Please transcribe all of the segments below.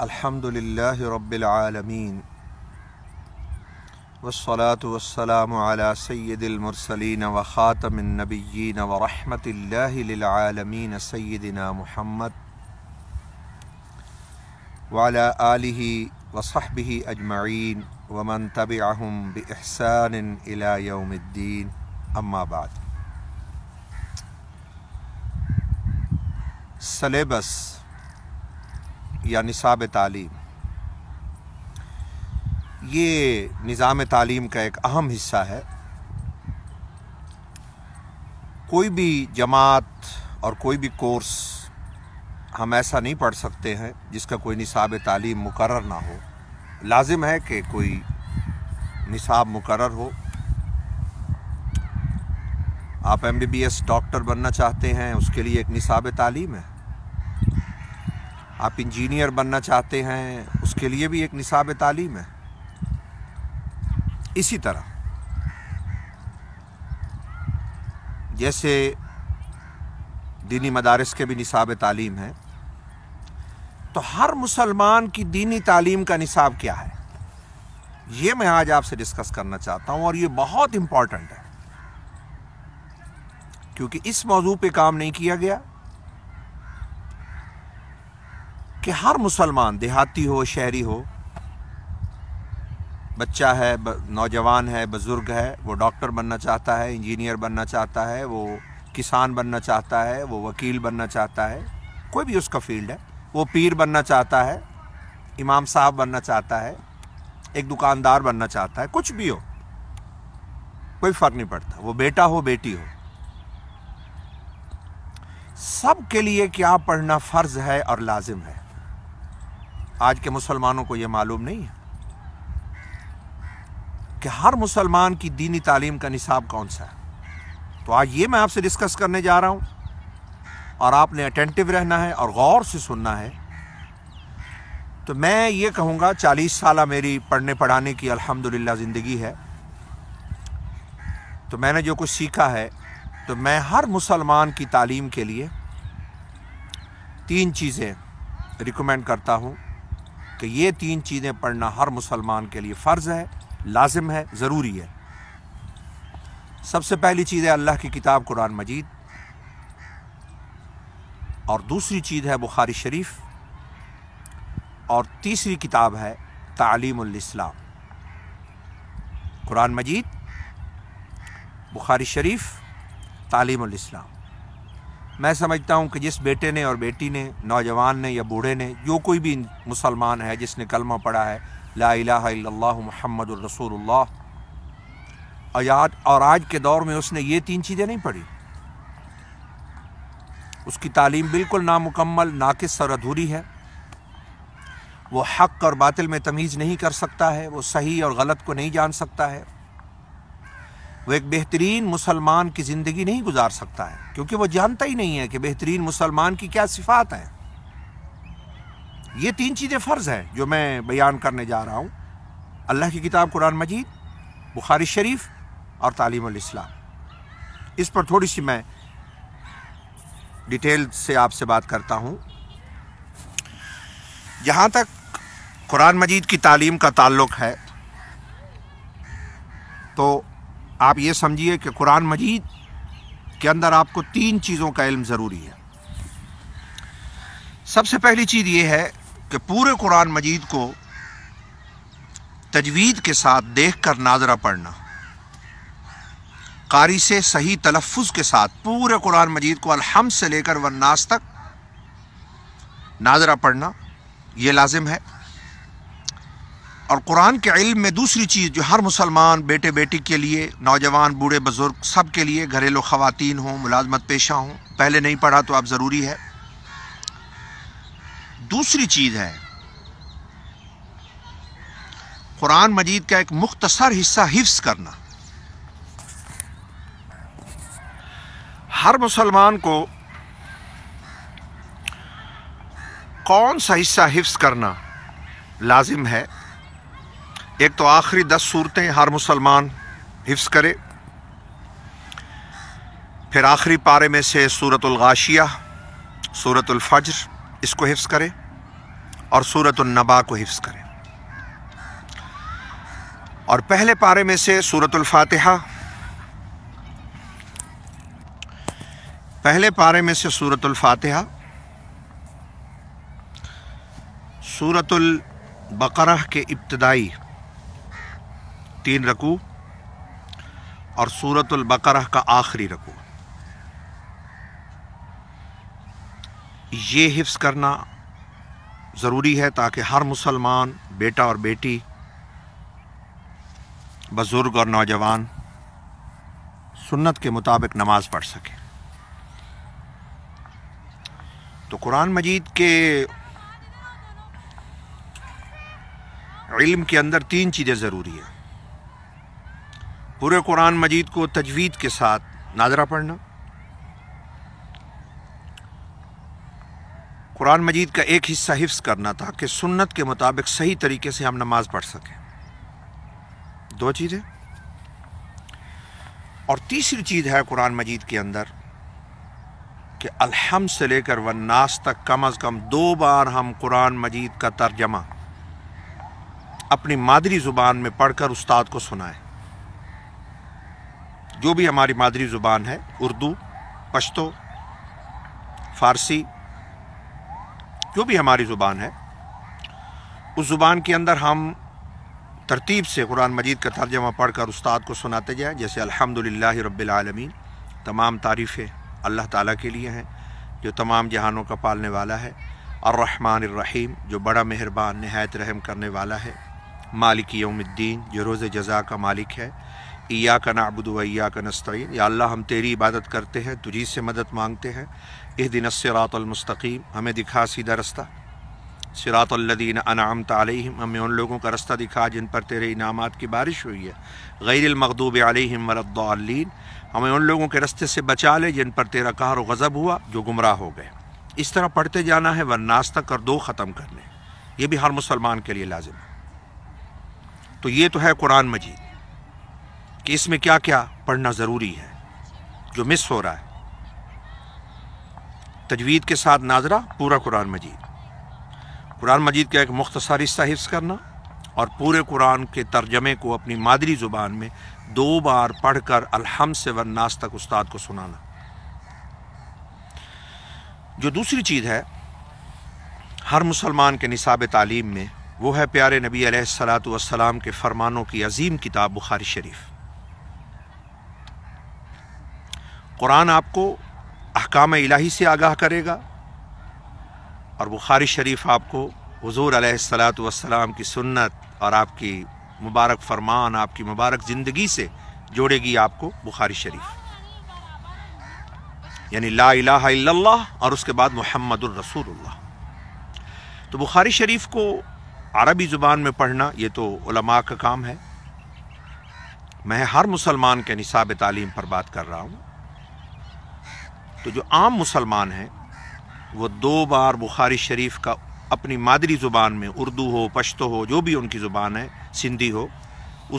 الحمد لله رب العالمين والصلاة والسلام على سيد المرسلين وخاتم النبيين ورحمة الله للعالمين سيدنا محمد وعلى آله وصحبه أجمعين ومن تبعهم بإحسان إلى يوم الدين أما بعد سليبس या निसाब तालीम ये निज़ाम तालीम का एक अहम हिस्सा है कोई भी जमात और कोई भी कोर्स हम ऐसा नहीं पढ़ सकते हैं जिसका कोई निसाब तालीम मुकर ना हो लाजिम है कि कोई निसाब मुकर हो आप M B B S doctor बनना चाहते हैं उसके लिए एक निसाब तालीम है आप इंजीनियर बनना चाहते हैं उसके लिए भी एक निसाब तालीम है इसी तरह जैसे दीनी मदारस के भी निसाब तालीम है तो हर मुसलमान की दीनी तालीम का निसाब क्या है ये मैं आज आपसे डिस्कस करना चाहता हूँ और ये बहुत इम्पॉर्टेंट है क्योंकि इस मौजू पे काम नहीं किया गया कि हर मुसलमान देहाती हो शहरी हो बच्चा है नौजवान है बुज़ुर्ग है वो डॉक्टर बनना चाहता है इंजीनियर बनना चाहता है वो किसान बनना चाहता है वो वकील बनना चाहता है कोई भी उसका फील्ड है वो पीर बनना चाहता है इमाम साहब बनना चाहता है एक दुकानदार बनना चाहता है कुछ भी हो कोई फ़र्क नहीं पड़ता वो बेटा हो बेटी हो सब के लिए क्या पढ़ना फ़र्ज़ है और लाजिम है आज के मुसलमानों को ये मालूम नहीं है कि हर मुसलमान की दीनी तालीम का निसाब कौन सा है तो आज ये मैं आपसे डिस्कस करने जा रहा हूँ और आपने अटेंटिव रहना है और गौर से सुनना है तो मैं ये कहूँगा चालीस साल मेरी पढ़ने पढ़ाने की अल्हम्दुलिल्लाह ज़िंदगी है तो मैंने जो कुछ सीखा है तो मैं हर मुसलमान की तालीम के लिए तीन चीज़ें रिकमेंड करता हूँ कि ये तीन चीज़ें पढ़ना हर मुसलमान के लिए फ़र्ज़ है लाजिम है ज़रूरी है सबसे पहली चीज़ है अल्लाह की किताब कुरान मजीद और दूसरी चीज़ है बुखारी शरीफ और तीसरी किताब है तालीमस्लाम कुरान मजीद बुखारी शरीफ तालीमस्लाम मैं समझता हूँ कि जिस बेटे ने और बेटी ने नौजवान ने या बूढ़े ने जो कोई भी मुसलमान है जिसने कलमा पढ़ा है ला महमद रसूलुल्लाह आजाद और आज के दौर में उसने ये तीन चीज़ें नहीं पढ़ी उसकी तालीम बिल्कुल नामुकम्मल नाकस और अधूरी है वो हक और बातिल में तमीज़ नहीं कर सकता है वो सही और गलत को नहीं जान सकता है वो एक बेहतरीन मुसलमान की ज़िंदगी नहीं गुजार सकता है क्योंकि वह जानता ही नहीं है कि बेहतरीन मुसलमान की क्या सिफात है ये तीन चीज़ें फ़र्ज़ हैं जो मैं बयान करने जा रहा हूँ अल्लाह की किताब कुरान मजीद बुखारी शरीफ और तालीम इस पर थोड़ी सी मैं डिटेल से आपसे बात करता हूँ जहाँ तक कुरान मजीद की तालीम का ताल्लुक है तो आप ये समझिए कि कुरान मजीद के अंदर आपको तीन चीज़ों का इल्म ज़रूरी है सबसे पहली चीज़ ये है कि पूरे कुरान मजीद को तजवीद के साथ देख कर नाजरा पढ़ना कारी से सही तलफ़ के साथ पूरे कुरान मजीद को अलहम से लेकर वन्नास तक नाजरा पढ़ना ये लाजिम है और कुरान के इल्म में दूसरी चीज़ जो हर मुसलमान बेटे बेटी के लिए नौजवान बूढ़े बुज़ुर्ग सब के लिए घरेलू ख़वातीन हों मुलाजमत पेशा हों पहले नहीं पढ़ा तो अब ज़रूरी है दूसरी चीज़ है कुरान मजीद का एक मुख्तसर हिस्सा हिफ्स करना हर मुसलमान को कौन सा हिस्सा हिफ्स करना लाजिम है एक तो आखिरी दस सूरतें हर मुसलमान हिफ्स करे फिर आखिरी पारे में से सूरतलगाशिया सूरतलफ़जर इसको हिफ्स करे और सूरतनबा को हिफ्स करे और पहले पारे में से सूरतलफ़ातिहा पहले पारे में से सूरतलफ़ातिहा सूरत के इब्तदाई तीन रकू और सूरतुल का आखिरी रकू ये हिफ्स करना ज़रूरी है ताकि हर मुसलमान बेटा और बेटी बुज़ुर्ग और नौजवान सुन्नत के मुताबिक नमाज़ पढ़ सके तो कुरान मजीद के इल्म के अंदर तीन चीज़ें ज़रूरी हैं पूरे कुरान मजीद को तजवीद के साथ नाजरा पढ़ना कुरान मजीद का एक हिस्सा हिफ्स करना था कि सुन्नत के मुताबिक सही तरीके से हम नमाज़ पढ़ सकें दो चीज़ें और तीसरी चीज़ है कुरान मजीद के अंदर कि अलहम से लेकर वन्नास तक कम अज़ कम दो बार हम कुरान मजीद का तर्जमा अपनी मादरी ज़ुबान में पढ़कर उस्ताद को सुनाएं जो भी हमारी मादरी ज़ुबान है उर्दू पश्तो फारसी जो भी हमारी ज़ुबान है उस ज़ुबान के अंदर हम तरतीब से कुरान मजीद का तर्जमा पढ़कर उस्ताद को सुनाते जाएँ जैसे अल्हम्दुलिल्लाह रबालमीन तमाम तारीफ़ें अल्लाह ताला के लिए हैं जो तमाम जहानों का पालने वाला है और रहीम जो बड़ा मेहरबान नहायत रहम करने वाला है मालिक यौमद्दीन जो रोज़ जजा का मालिक है इया का नाबुद या का नस्तीन या अल्लाह हम तेरी इबादत करते हैं तुझी से मदद मांगते हैं इह दिन सिरातलमस्तकीम हमें दिखा सीधा रास्ता सरातल्लिन अनाम तलम हमें उन लोगों का रास्ता दिखा जिन पर तेरे इनाम की बारिश हुई है गैरमकदूब आलिम वरद्दीन हमें उन लोगों के रस्ते से बचा ले जिन पर तेरा कहार गज़ब हुआ जो गुमराह हो गए इस तरह पढ़ते जाना है व नाश्ता कर दो ख़त्म करने ये भी हर मुसलमान के लिए लाजिम है तो ये तो है कुरान मजीद कि इसमें क्या क्या पढ़ना ज़रूरी है जो मिस हो रहा है तजवीद के साथ नाजरा पूरा कुरान मजीद कुरान मजीद का एक मुख्तसर हिस्सा हिफ्स करना और पूरे कुरान के तर्जमे को अपनी मादरी ज़ुबान में दो बार पढ़ कर अलहम से वन्नास तक उस्ताद को सुनाना जो दूसरी चीज़ है हर मुसलमान के निसाब तालीम में वो है प्यारे नबी सलात वसलाम के फरमानों की अजीम किताब बुखारी शरीफ़ कुरान आपको अहकाम इलाही से आगाह करेगा और बुखारी शरीफ आपको हजूर अलैहिस्सलातु वस्सलाम की सुन्नत और आपकी मुबारक फरमान आपकी मुबारक ज़िंदगी से जोड़ेगी आपको बुखारी शरीफ यानी ला इलाहा इल्लल्लाह और उसके बाद मोहम्मद रसूलुल्लाह तो बुखारी शरीफ को अरबी ज़ुबान में पढ़ना ये तो उलमा का काम है मैं हर मुसलमान के निसाब तालीम पर बात कर रहा हूँ तो जो आम मुसलमान हैं वो दो बार बुखारी शरीफ का अपनी मादरी ज़ुबान में उर्दू हो पश्तो हो जो भी उनकी ज़ुबान है सिंधी हो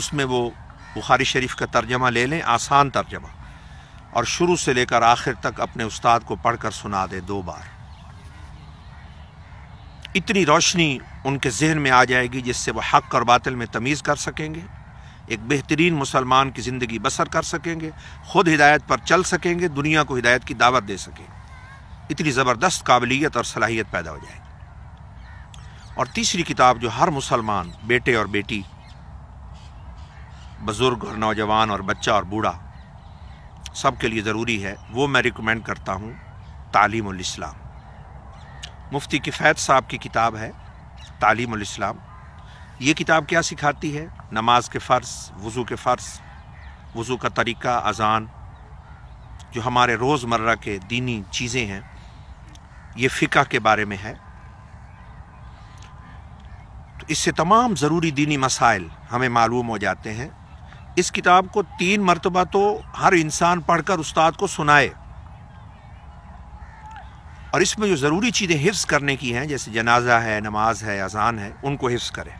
उसमें वो बुखारी शरीफ का तर्जमा ले लें आसान तर्जमा और शुरू से लेकर आखिर तक अपने उस्ताद को पढ़कर सुना दें दो बार इतनी रोशनी उनके जहन में आ जाएगी जिससे वह हक और बातिल में तमीज़ कर सकेंगे एक बेहतरीन मुसलमान की ज़िंदगी बसर कर सकेंगे ख़ुद हिदायत पर चल सकेंगे दुनिया को हिदायत की दावत दे सकेंगे इतनी ज़बरदस्त काबिलियत और सलाहियत पैदा हो जाएगी और तीसरी किताब जो हर मुसलमान बेटे और बेटी बुज़ुर्ग और नौजवान और बच्चा और बूढ़ा सब के लिए ज़रूरी है वो मैं रिकमेंड करता हूँ तालीम इस्लाम मुफ्ती किफ़ैत साहब की किताब है तालीम इस्लाम ये किताब क्या सिखाती है नमाज के फ़र्ज़ वज़ू के फ़र्ज़ वज़ू का तरीका अजान जो हमारे रोज़मर्रा के दीनी चीज़ें हैं ये फ़िका के बारे में है तो इससे तमाम ज़रूरी दीनी मसाइल हमें मालूम हो जाते हैं इस किताब को तीन मरतबा तो हर इंसान पढ़कर उस्ताद को सुनाए और इसमें जो ज़रूरी चीज़ें हिफ्स करने की हैं जैसे जनाजा है नमाज है अजान है उनको हिफ्स करें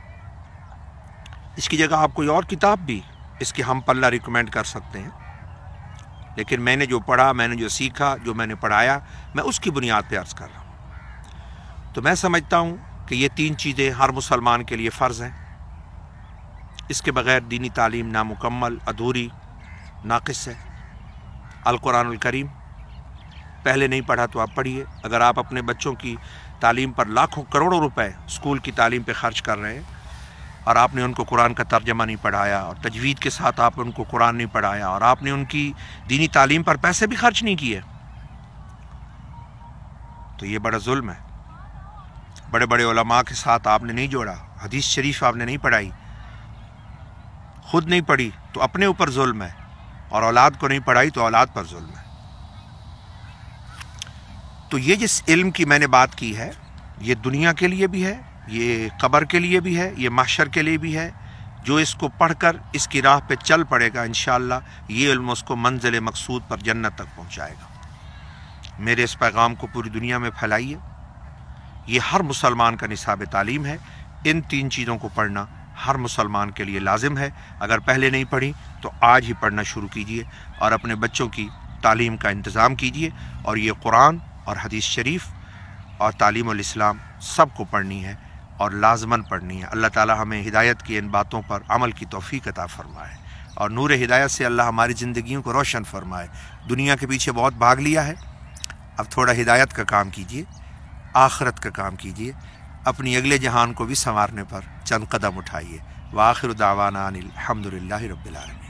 इसकी जगह आप कोई और किताब भी इसके हम पल्ला रिकमेंड कर सकते हैं लेकिन मैंने जो पढ़ा मैंने जो सीखा जो मैंने पढ़ाया मैं उसकी बुनियाद पर अर्ज़ कर रहा हूँ तो मैं समझता हूँ कि ये तीन चीज़ें हर मुसलमान के लिए फ़र्ज़ हैं इसके बगैर दीनी तालीम नामुकम्मल अधूरी नाकस है अलकुरानुल करीम पहले नहीं पढ़ा तो आप पढ़िए अगर आप अपने बच्चों की तालीम पर लाखों करोड़ों रुपए स्कूल की तालीम पर ख़र्च कर रहे हैं और आपने उनको कुरान का तर्जमा नहीं पढ़ाया और तजवीद के साथ आप उनको कुरान नहीं पढ़ाया और आपने उनकी दीनी तालीम पर पैसे भी खर्च नहीं किए तो ये बड़ा जुल्म है बड़े बड़े ओलमा के साथ आपने नहीं जोड़ा हदीस शरीफ आपने नहीं पढ़ाई खुद नहीं पढ़ी तो अपने ऊपर जुल्म है और औलाद को नहीं पढ़ाई तो औलाद पर जुल्म है तो ये जिस इल्म की मैंने बात की है ये दुनिया के लिए भी है ये क़बर के लिए भी है ये माशर के लिए भी है जो इसको पढ़कर इसकी राह पे चल पड़ेगा इन ये इल्म उसको मंजिल मकसूद पर जन्नत तक पहुँचाएगा मेरे इस पैगाम को पूरी दुनिया में फैलाइए ये हर मुसलमान का निसाब तालीम है इन तीन चीज़ों को पढ़ना हर मुसलमान के लिए लाजिम है अगर पहले नहीं पढ़ी तो आज ही पढ़ना शुरू कीजिए और अपने बच्चों की तालीम का इंतज़ाम कीजिए और ये कुरान और हदीस शरीफ और तालीम इस्लाम सबको पढ़नी है और लाजमन पढ़नी है अल्लाह ताला हमें हिदायत की इन बातों पर अमल की तोफ़ी अता फ़रमाए और नूर हिदायत से अल्लाह हमारी ज़िंदगियों को रोशन फरमाए दुनिया के पीछे बहुत भाग लिया है अब थोड़ा हिदायत का काम कीजिए आखरत का काम कीजिए अपनी अगले जहान को भी संवारने पर चंद कदम उठाइए वाखिर दावाना अनिल हमदुल्ला रबालमी